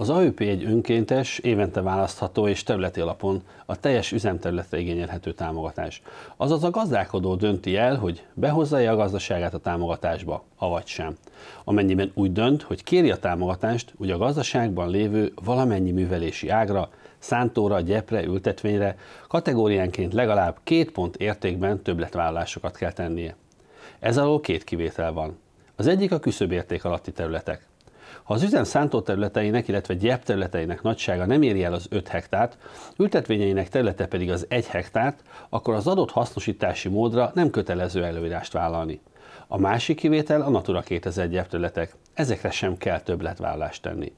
Az AÖP egy önkéntes, évente választható és területi alapon a teljes üzemterületre igényelhető támogatás. Azaz a gazdálkodó dönti el, hogy behozza-e a gazdaságát a támogatásba, avagy sem. Amennyiben úgy dönt, hogy kéri a támogatást, ugye a gazdaságban lévő valamennyi művelési ágra, szántóra, gyepre, ültetvényre kategóriánként legalább két pont értékben többletvállalásokat kell tennie. Ez alól két kivétel van. Az egyik a küszöbérték alatti területek. Ha az üzem szántóterületeinek, illetve gyepterületeinek nagysága nem éri el az 5 hektárt, ültetvényeinek területe pedig az 1 hektárt, akkor az adott hasznosítási módra nem kötelező előírást vállalni. A másik kivétel a Natura 2000 gyepterületek. Ezekre sem kell többletvállást tenni.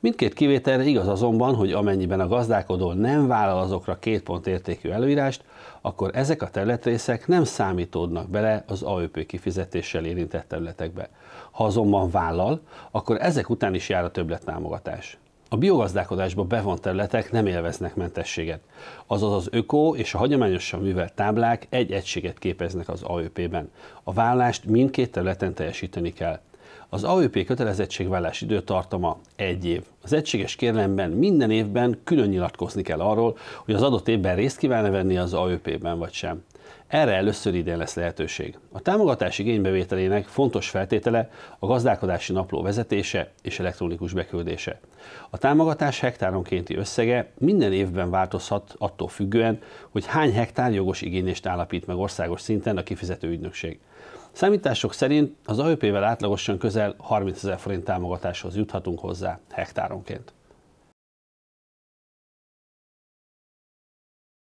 Mindkét kivételre igaz azonban, hogy amennyiben a gazdálkodó nem vállal azokra két pont értékű előírást, akkor ezek a területrészek nem számítódnak bele az AÖP kifizetéssel érintett területekbe. Ha azonban vállal, akkor ezek után is jár a többlettámogatás. A biogazdálkodásba bevont területek nem élveznek mentességet, azaz az öko és a hagyományosan művelt táblák egy egységet képeznek az AÖP-ben. A vállást mindkét területen teljesíteni kell. Az AOP kötelezettségvállás időtartama egy év. Az egységes kérlemben minden évben külön nyilatkozni kell arról, hogy az adott évben részt kívánna venni az AÖP-ben vagy sem. Erre először idén lesz lehetőség. A támogatás igénybevételének fontos feltétele a gazdálkodási napló vezetése és elektronikus beküldése. A támogatás hektáronkénti összege minden évben változhat attól függően, hogy hány hektár jogos igényést állapít meg országos szinten a kifizető ügynökség. Számítások szerint az AÖP-vel átlagosan közel 30 ezer forint támogatáshoz juthatunk hozzá hektáron. Arão Quinto.